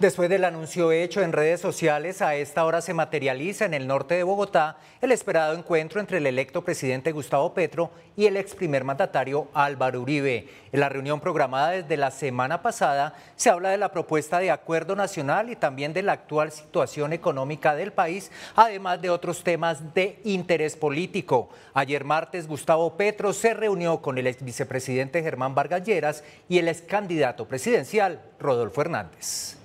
Después del anuncio hecho en redes sociales, a esta hora se materializa en el norte de Bogotá el esperado encuentro entre el electo presidente Gustavo Petro y el ex primer mandatario Álvaro Uribe. En la reunión programada desde la semana pasada se habla de la propuesta de acuerdo nacional y también de la actual situación económica del país, además de otros temas de interés político. Ayer martes, Gustavo Petro se reunió con el ex vicepresidente Germán Vargas Lleras y el ex candidato presidencial Rodolfo Hernández.